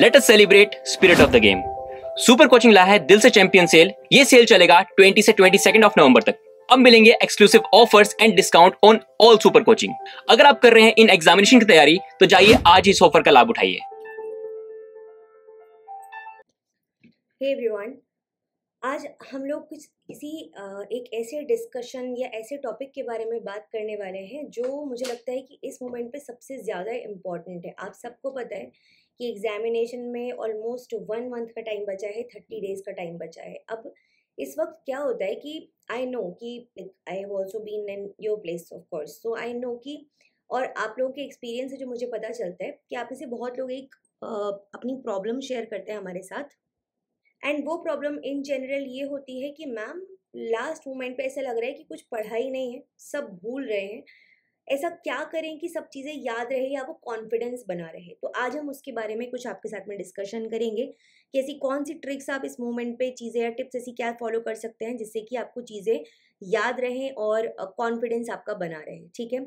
late us celebrate spirit of the game super coaching ला है दिल से चैंपियन सेल ये सेल चलेगा 20 से 22 ऑफ नवंबर तक अब मिलेंगे exclusive offers and discount on all super coaching अगर आप कर रहे हैं इन एग्जामिनेशन की तैयारी तो जाइए आज इस ऑफर का लाभ उठाइए हे एवरीवन आज हम लोग कुछ इसी एक ऐसे डिस्कशन या ऐसे टॉपिक के बारे में बात करने वाले हैं जो मुझे लगता है कि इस मोमेंट पे सबसे ज़्यादा इम्पॉर्टेंट है आप सबको पता है कि एग्ज़ामिनेशन में ऑलमोस्ट वन मंथ का टाइम बचा है थर्टी डेज़ का टाइम बचा है अब इस वक्त क्या होता है कि आई नो कि I have also been in your place of course so I know कि और आप लोगों के एक्सपीरियंस से जो मुझे पता चलता है कि आप इसे बहुत लोग एक आ, अपनी प्रॉब्लम शेयर करते हैं हमारे साथ एंड वो प्रॉब्लम इन जनरल ये होती है कि मैम लास्ट मोमेंट पे ऐसा लग रहा है कि कुछ पढ़ा ही नहीं है सब भूल रहे हैं ऐसा क्या करें कि सब चीज़ें याद रहे या वो कॉन्फिडेंस बना रहे तो आज हम उसके बारे में कुछ आपके साथ में डिस्कशन करेंगे कि ऐसी कौन सी ट्रिक्स आप इस मोमेंट पे चीज़ें या टिप्स ऐसी क्या फॉलो कर सकते हैं जिससे कि आपको चीज़ें याद रहें और कॉन्फिडेंस आपका बना रहे ठीक है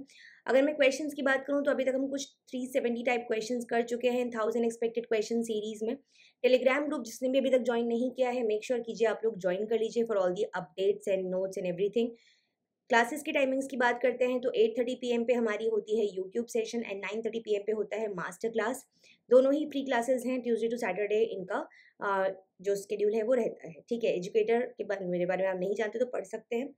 अगर मैं क्वेश्चंस की बात करूं तो अभी तक हम कुछ 370 टाइप क्वेश्चंस कर चुके हैं थाउजेंड एक्सपेक्टेड क्वेश्चन सीरीज में टेलीग्राम ग्रुप जिसने भी अभी तक ज्वाइन नहीं किया है मेक श्योर sure कीजिए आप लोग ज्वाइन कर लीजिए for all the updates and notes and everything classes की टाइमिंग्स की बात करते हैं तो 8:30 पी पे हमारी होती है यूट्यूब सेशन एंड 9:30 पी पे होता है मास्टर क्लास दोनों ही फ्री क्लासेस हैं ट्यूसडे टू सैटरडे इनका आ, जो स्केड्यूल है वो रहता है ठीक है एजुकेटर के बारे मेरे बारे में आप नहीं जानते तो पढ़ सकते हैं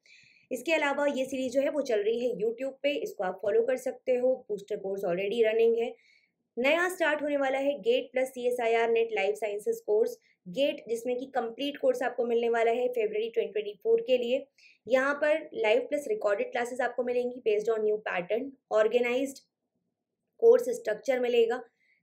इसके अलावा ये सीरीज़ जो है वो चल रही है यूट्यूब पे इसको आप फॉलो कर सकते हो बूस्टर कोर्स ऑलरेडी रनिंग है नया स्टार्ट होने वाला है GATE plus C S I R NET life sciences course GATE जिसमें कि कंप्लीट कोर्स आपको मिलने वाला है फेबररी 2024 के लिए यहाँ पर लाइव प्लस रिकॉर्डेड क्लासेस आपको मिलेंगी based on new pattern organized course structure मिलेगा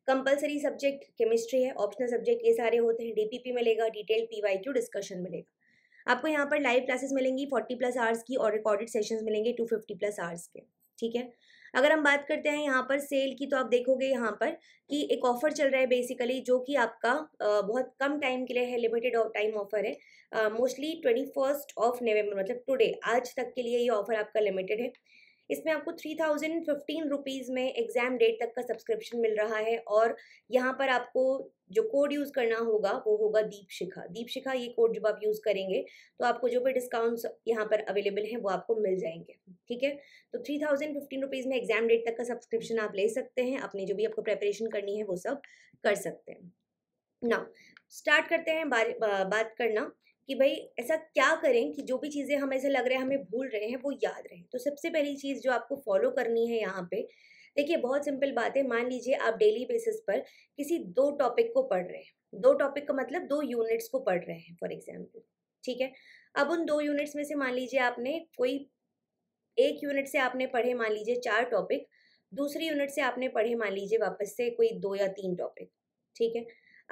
कंपलसरी सब्जेक्ट केमिस्ट्री है ऑप्शनल सब्जेक्ट ये सारे होते हैं डीपीपी मिलेगा डिटेल पी डिस्कशन मिलेगा आपको यहाँ पर लाइव क्लासेस मिलेंगी 40 प्लस आवर्स की और रिकॉर्डेड सेशंस मिलेंगे 250 प्लस आवर्स के ठीक है अगर हम बात करते हैं यहाँ पर सेल की तो आप देखोगे यहाँ पर कि एक ऑफ़र चल रहा है बेसिकली जो कि आपका बहुत कम टाइम के लिए है लिमिटेड टाइम ऑफ़र है mostly twenty first of November मतलब टुडे आज तक के लिए ये ऑफ़र आपका लिमिटेड है इसमें आपको थ्री थाउजेंड फिफ्टीन रुपीज़ में एग्ज़ाम डेट तक का सब्सक्रिप्शन मिल रहा है और यहाँ पर आपको जो कोड यूज़ करना होगा वो होगा दीप शिखा दीप शिखा ये कोड जब आप यूज़ करेंगे तो आपको जो भी डिस्काउंट्स यहाँ पर अवेलेबल हैं वो आपको मिल जाएंगे ठीक है तो थ्री थाउजेंड फिफ्टीन रुपीज़ में एग्ज़ाम डेट तक का सब्सक्रिप्शन आप ले सकते हैं अपने जो भी आपको प्रेपरेशन करनी है वो सब कर सकते हैं ना स्टार्ट करते हैं बात करना कि भाई ऐसा क्या करें कि जो भी चीज़ें हम ऐसे लग रहे हैं हमें भूल रहे हैं वो याद रहे तो सबसे पहली चीज़ जो आपको फॉलो करनी है यहाँ पे देखिए बहुत सिंपल बात है मान लीजिए आप डेली बेसिस पर किसी दो टॉपिक को पढ़ रहे हैं दो टॉपिक का मतलब दो यूनिट्स को पढ़ रहे हैं फॉर एग्जाम्पल ठीक है अब उन दो यूनिट्स में से मान लीजिए आपने कोई एक यूनिट से आपने पढ़े मान लीजिए चार टॉपिक दूसरी यूनिट से आपने पढ़े मान लीजिए वापस से कोई दो या तीन टॉपिक ठीक है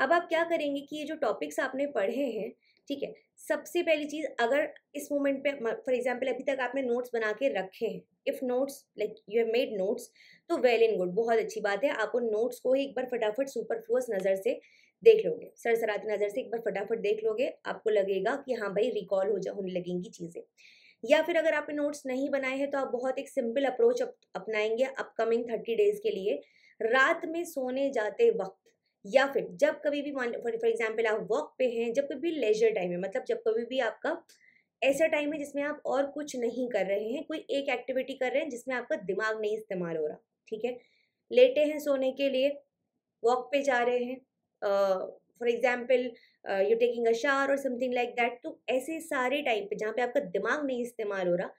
अब आप क्या करेंगे कि ये जो टॉपिक्स आपने पढ़े हैं ठीक है सबसे पहली चीज़ अगर इस मोमेंट पे फॉर एग्जांपल अभी तक आपने नोट्स बना के रखे हैं if notes like you have made notes तो वेल एंड गुड बहुत अच्छी बात है आप उन नोट्स को ही एक बार फटाफट सुपरफ्लूस नज़र से देख लोगे सरसराती नज़र से एक बार फटाफट देख लोगे आपको लगेगा कि हाँ भाई रिकॉल हो जा होने लगेंगी चीज़ें या फिर अगर आपने नोट्स नहीं बनाए हैं तो आप बहुत एक सिंपल अप्रोच अप, अपनाएंगे अपकमिंग थर्टी डेज़ के लिए रात में सोने जाते वक्त या फिर जब कभी भी मान फॉर एग्जाम्पल आप वर्क पे हैं जब कभी लेजर टाइम है मतलब जब कभी भी आपका ऐसा टाइम है जिसमें आप और कुछ नहीं कर रहे हैं कोई एक एक्टिविटी कर रहे हैं जिसमें आपका दिमाग नहीं इस्तेमाल हो रहा ठीक है लेटे हैं सोने के लिए वॉक पे जा रहे हैं for example you taking a shower or something like that तो ऐसे सारे टाइम पे जहाँ पे आपका दिमाग नहीं इस्तेमाल हो रहा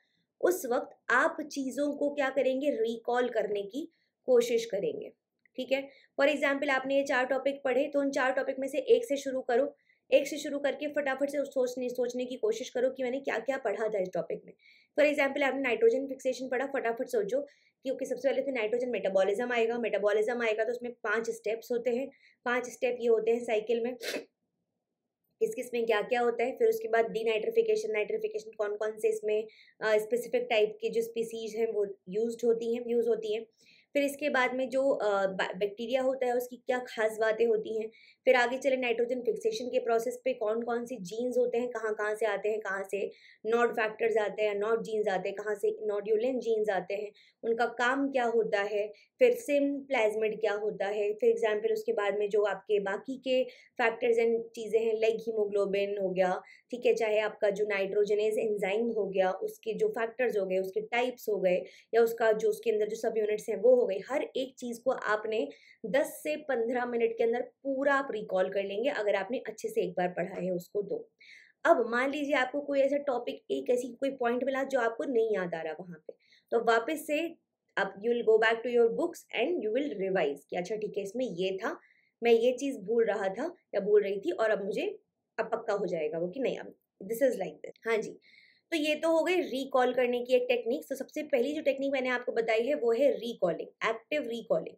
उस वक्त आप चीज़ों को क्या करेंगे रिकॉल करने की कोशिश करेंगे ठीक है फॉर एग्जाम्पल आपने ये चार टॉपिक पढ़े तो उन चार टॉपिक में से एक से शुरू करो एक से शुरू करके फटाफट से सोचने सोचने की कोशिश करो कि मैंने क्या क्या पढ़ा था इस टॉपिक में फॉर एग्जाम्पल आपने नाइट्रोजन फिक्सेशन पढ़ा फटाफट सोचो क्योंकि सबसे पहले तो नाइट्रोजन मेटाबॉलिज्म आएगा मेटाबॉलिज्म आएगा तो उसमें पांच स्टेप्स होते हैं पांच स्टेप ये होते हैं साइकिल में किस किस में क्या क्या होता है फिर उसके बाद डी नाइट्रिफिकेशन नाइट्रिफिकेशन कौन कौन से इसमें स्पेसिफिक टाइप की जो स्पीसीज हैं वो यूज होती हैं यूज़ होती हैं फिर इसके बाद में जो बैक्टीरिया होता है उसकी क्या खास बातें होती हैं फिर आगे चले नाइट्रोजन फिक्सेशन के प्रोसेस पे कौन कौन से जीन्स होते हैं कहाँ कहाँ से आते हैं कहाँ से नॉट फैक्टर्स आते हैं नॉट जीन्स आते हैं कहाँ से नॉड्यूलेंट जीन्स आते हैं उनका काम क्या होता है फिर सिम प्लाज्मिड क्या होता है फिर एग्जाम्पल उसके बाद में जो आपके बाकी के फैक्टर्स एंड चीज़ें हैं लाइक हीमोग्लोबिन हो गया ठीक है चाहे आपका जो नाइट्रोजनेज एंजाइम हो गया उसके जो फैक्टर्स हो गए उसके टाइप्स हो गए या उसका जो उसके अंदर जो सब यूनिट्स हैं वो हो हो गई हर एक चीज़ को आपने 10 से 15 मिनट के अंदर पूरा आप रिकॉल कर लेंगे अगर आपने अच्छे से एक बार पढ़ा है उसको तो अब मान लीजिए आपको कोई ऐसा टॉपिक एक ऐसी कोई पॉइंट मिला जो आपको नहीं याद आ रहा वहाँ पर तो वापस से अब you will go back to your books and you will revise कि अच्छा ठीक है इसमें ये था मैं ये चीज़ भूल रहा था या भूल रही थी और अब मुझे अब पक्का हो जाएगा वो कि नहीं अब दिस इज़ लाइक दिस हाँ जी तो ये तो हो गई रिकॉल करने की एक टेक्निक तो सबसे पहली जो टेक्निक मैंने आपको बताई है वो है रिकॉलिंग एक्टिव रिकॉलिंग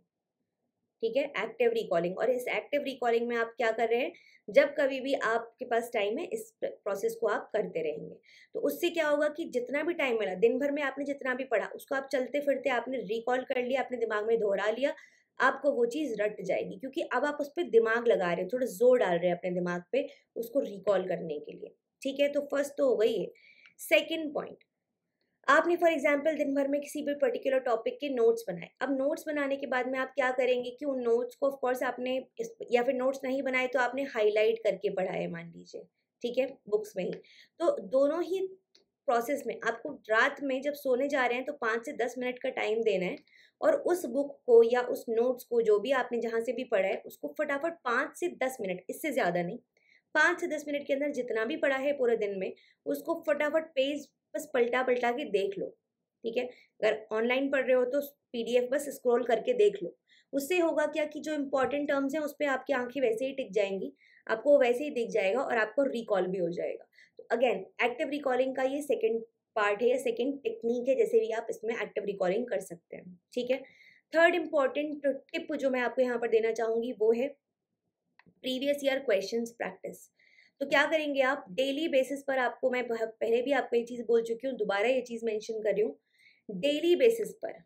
ठीक है एक्टिव रिकॉलिंग और इस एक्टिव रिकॉलिंग में आप क्या कर रहे हैं जब कभी भी आपके पास टाइम है इस प्रोसेस को आप करते रहेंगे तो उससे क्या होगा कि जितना भी टाइम मिला दिन भर में आपने जितना भी पढ़ा उसको आप चलते फिरते आपने रिकॉल कर लिया अपने दिमाग में दोहरा लिया आपको वो चीज़ रट जाएगी क्योंकि अब आप उस पर दिमाग लगा रहे हो थोड़ा जोर डाल रहे हैं अपने दिमाग पे उसको रिकॉल करने के लिए ठीक है तो फर्स्ट तो हो गई है सेकेंड पॉइंट आपने फॉर एग्जाम्पल दिन भर में किसी भी पर्टिकुलर टॉपिक के नोट्स बनाए अब नोट्स बनाने के बाद में आप क्या करेंगे कि उन नोट्स को ऑफकोर्स आपने या फिर नोट्स नहीं बनाए तो आपने हाईलाइट करके पढ़ाए मान लीजिए ठीक है बुक्स में ही तो दोनों ही प्रोसेस में आपको रात में जब सोने जा रहे हैं तो पाँच से दस मिनट का टाइम देना है और उस बुक को या उस नोट्स को जो भी आपने जहाँ से भी पढ़ा है उसको फटाफट पाँच से दस मिनट इससे ज़्यादा नहीं पाँच से दस मिनट के अंदर जितना भी पड़ा है पूरे दिन में उसको फटाफट पेज बस पलटा पलटा के देख लो ठीक है अगर ऑनलाइन पढ़ रहे हो तो पीडीएफ बस स्क्रॉल करके देख लो उससे होगा क्या कि जो इंपॉर्टेंट टर्म्स हैं उस पर आपकी आंखें वैसे ही टिक जाएंगी आपको वैसे ही दिख जाएगा और आपको रिकॉल भी हो जाएगा तो अगेन एक्टिव रिकॉलिंग का ये सेकेंड पार्ट है या सेकेंड टेक्निक है जैसे भी आप इसमें एक्टिव रिकॉलिंग कर सकते हैं ठीक है थर्ड इम्पॉर्टेंट टिप जो मैं आपको यहाँ पर देना चाहूँगी वो है प्रीवियस ईयर क्वेश्चन प्रैक्टिस तो क्या करेंगे आप डेली बेसिस पर आपको मैं पहले भी आपको ये चीज़ बोल चुकी हूँ दोबारा ये चीज़ मैंशन कर रही हूँ डेली बेसिस पर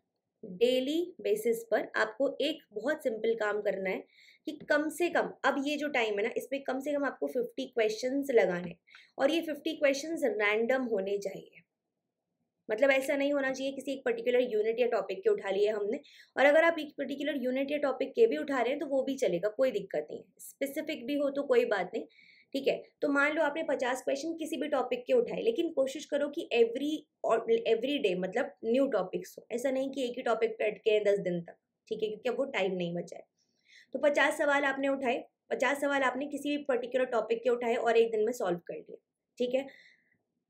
डेली बेसिस पर आपको एक बहुत सिंपल काम करना है कि कम से कम अब ये जो टाइम है ना इसमें कम से कम आपको फिफ्टी क्वेश्चंस लगाने और ये फिफ्टी क्वेश्चंस रैंडम होने चाहिए मतलब ऐसा नहीं होना चाहिए किसी एक पर्टिकुलर यूनिट या टॉपिक के उठा लिए हमने और अगर आप एक पर्टिकुलर यूनिट या टॉपिक के भी उठा रहे हैं तो वो भी चलेगा कोई दिक्कत नहीं स्पेसिफिक भी हो तो कोई बात नहीं ठीक है तो मान लो आपने पचास क्वेश्चन किसी भी टॉपिक के उठाए लेकिन कोशिश करो कि एवरी एवरी डे मतलब न्यू टॉपिक्स हो ऐसा नहीं कि एक ही टॉपिक पे अटके हैं दस दिन तक ठीक है क्योंकि अब वो टाइम नहीं बचाए तो पचास सवाल आपने उठाए पचास सवाल आपने किसी भी पर्टिकुलर टॉपिक के उठाए और एक दिन में सॉल्व कर लिए ठीक है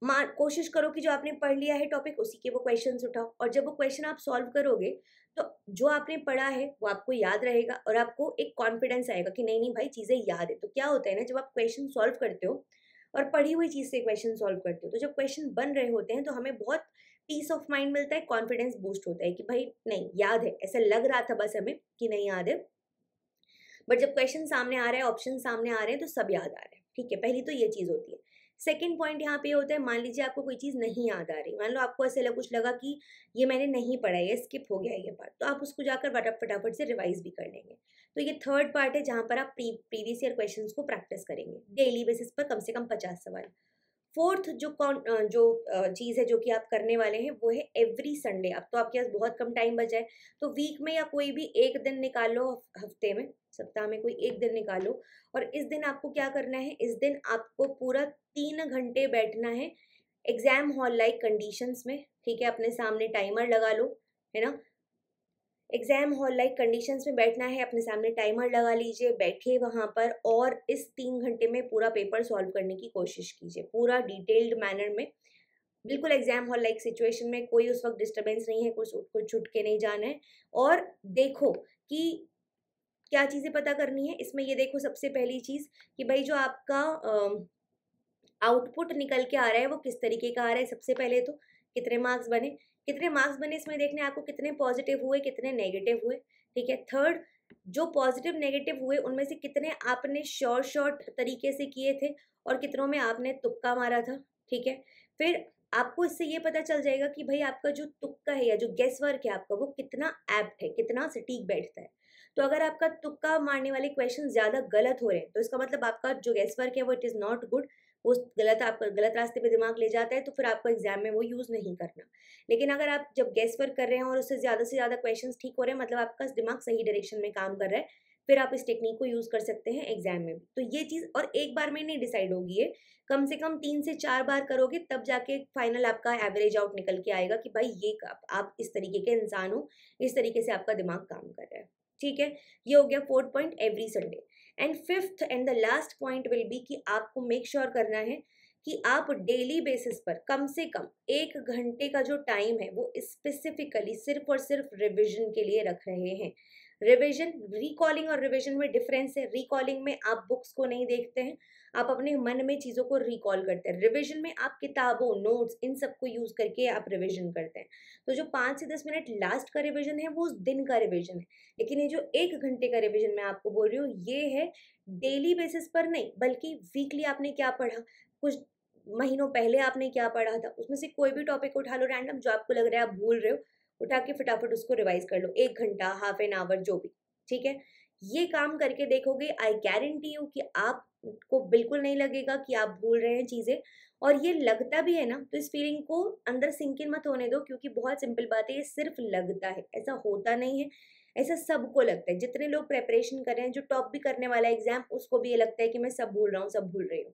मान कोशिश करो कि जो आपने पढ़ लिया है टॉपिक उसी के वो क्वेश्चन उठाओ और जब वो क्वेश्चन आप सॉल्व करोगे तो जो आपने पढ़ा है वो आपको याद रहेगा और आपको एक कॉन्फिडेंस आएगा कि नहीं नहीं भाई चीज़ें याद है तो क्या होता है ना जब आप क्वेश्चन सॉल्व करते हो और पढ़ी हुई चीज़ से क्वेश्चन सॉल्व करते हो तो जब क्वेश्चन बन रहे होते हैं तो हमें बहुत पीस ऑफ माइंड मिलता है कॉन्फिडेंस बूस्ट होता है कि भाई नहीं याद है ऐसा लग रहा था बस हमें कि नहीं याद है बट जब क्वेश्चन सामने आ रहे हैं ऑप्शन सामने आ रहे हैं तो सब याद आ रहे हैं ठीक है पहली तो ये चीज़ होती है सेकेंड पॉइंट यहाँ पे होता है मान लीजिए आपको कोई चीज़ नहीं याद आ रही मान लो आपको ऐसे लगा कुछ लगा कि ये मैंने नहीं पढ़ा है स्किप हो गया ये पार्ट तो आप उसको जाकर वटअप फटाफट से रिवाइज भी कर लेंगे तो ये थर्ड पार्ट है जहाँ पर आप प्री प्रीवियस ईयर क्वेश्चन को प्रैक्टिस करेंगे डेली बेसिस पर कम से कम पचास सवाल फोर्थ जो कौन जो चीज़ है जो कि आप करने वाले हैं वो है एवरी संडे अब तो आपके पास बहुत कम टाइम बचा है तो वीक में या कोई भी एक दिन निकालो हफ्ते में सप्ताह में कोई एक दिन निकालो और इस दिन आपको क्या करना है इस दिन आपको पूरा तीन घंटे बैठना है एग्ज़ाम हॉल लाइक कंडीशंस में ठीक है अपने सामने टाइमर लगा लो है ना एग्ज़ाम हॉल लाइक कंडीशंस में बैठना है अपने सामने टाइमर लगा लीजिए बैठिए वहाँ पर और इस तीन घंटे में पूरा पेपर सॉल्व करने की कोशिश कीजिए पूरा डिटेल्ड मैनर में बिल्कुल एग्जाम हॉल लाइक सिचुएशन में कोई उस वक्त डिस्टर्बेंस नहीं है कुछ कुछ छुट के नहीं जाना है और देखो कि क्या चीज़ें पता करनी है इसमें ये देखो सबसे पहली चीज़ कि भाई जो आपका आउटपुट निकल के आ रहा है वो किस तरीके का आ रहा है सबसे पहले तो कितने मार्क्स बने कितने मार्क्स बने इसमें देखने आपको कितने पॉजिटिव हुए कितने नेगेटिव हुए ठीक है थर्ड जो पॉजिटिव नेगेटिव हुए उनमें से कितने आपने शॉर्ट शॉर्ट तरीके से किए थे और कितनों में आपने तुक्का मारा था ठीक है फिर आपको इससे ये पता चल जाएगा कि भाई आपका जो तुक्का है या जो गेस वर्क है आपका वो कितना एप्ट है कितना सटीक बैठता है तो अगर आपका तुक्का मारने वाले क्वेश्चन ज़्यादा गलत हो रहे हैं तो इसका मतलब आपका जो गेस वर्क है वो इट इज़ नॉट गुड उस गलत आप गलत रास्ते पे दिमाग ले जाता है तो फिर आपको एग्ज़ाम में वो यूज़ नहीं करना लेकिन अगर आप जब गैस वर्क कर रहे हैं और उससे ज़्यादा से ज़्यादा क्वेश्चन ठीक हो रहे हैं मतलब आपका दिमाग सही डायरेक्शन में काम कर रहा है फिर आप इस टेक्निक को यूज़ कर सकते हैं एग्जाम में तो ये चीज़ और एक बार में नहीं डिसाइड होगी ये कम से कम तीन से चार बार करोगे तब जाके फाइनल आपका एवरेज आउट निकल के आएगा कि भाई ये आप इस तरीके के इंसान हो इस तरीके से आपका दिमाग काम कर रहा है ठीक है ये हो गया fourth point every Sunday and fifth and the last point will be कि आपको मेक श्योर sure करना है कि आप डेली बेसिस पर कम से कम एक घंटे का जो टाइम है वो स्पेसिफिकली सिर्फ और सिर्फ रिविजन के लिए रख रहे हैं रिविजन रिकॉलिंग और रिविजन में डिफरेंस है रिकॉलिंग में आप बुक्स को नहीं देखते हैं आप अपने मन में चीज़ों को रिकॉल करते हैं रिविजन में आप किताबों नोट्स इन सब को यूज़ करके आप रिविजन करते हैं तो जो पाँच से दस मिनट लास्ट का रिविजन है वो उस दिन का रिविजन है लेकिन ये जो एक घंटे का रिविजन मैं आपको बोल रही हूँ ये है डेली बेसिस पर नहीं बल्कि वीकली आपने क्या पढ़ा कुछ महीनों पहले आपने क्या पढ़ा था उसमें से कोई भी टॉपिक उठा लो रैंडम जो आपको लग रहा है आप भूल रहे हो उठा के फटाफट उसको रिवाइज कर लो एक घंटा हाफ एन आवर जो भी ठीक है ये काम करके देखोगे आई गारंटी यू कि आपको बिल्कुल नहीं लगेगा कि आप भूल रहे हैं चीज़ें और ये लगता भी है ना तो इस फीलिंग को अंदर सिंकिन मत होने दो क्योंकि बहुत सिंपल बात है ये सिर्फ लगता है ऐसा होता नहीं है ऐसा सबको लगता है जितने लोग प्रेपरेशन कर रहे हैं जो टॉप भी करने वाला एग्जाम उसको भी ये लगता है कि मैं सब भूल रहा हूँ सब भूल रही हूँ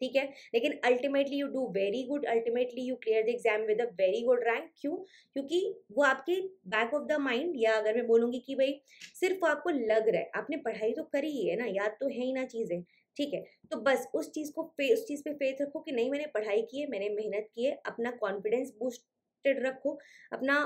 ठीक है लेकिन ultimately you do very good ultimately you clear the exam with a very good rank क्यों क्योंकि वो आपके बैक ऑफ द माइंड या अगर मैं बोलूँगी कि भाई सिर्फ आपको लग रहा है आपने पढ़ाई तो करी ही है ना याद तो है ही ना चीज़ें ठीक है तो बस उस चीज़ को फे उस चीज़ पे फेथ रखो कि नहीं मैंने पढ़ाई की है मैंने मेहनत की है अपना कॉन्फिडेंस बूस्ट रखो अपना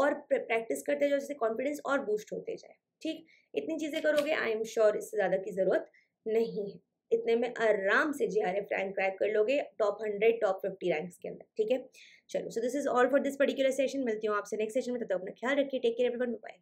और प्रैक्टिस करते जाओ जिससे कॉन्फिडेंस और बूस्ट होते जाए ठीक इतनी चीज़ें करोगे आई एम श्योर इससे ज़्यादा की ज़रूरत नहीं है इतने में आराम से J R F rank crack कर लोगे top hundred top fifty ranks के अंदर ठीक है चलो so this is all for this particular session मिलती हूँ आपसे नेक्स्ट सेशन में तब तो अपना ख्याल रखिए टेक केयर एवरीवन बाय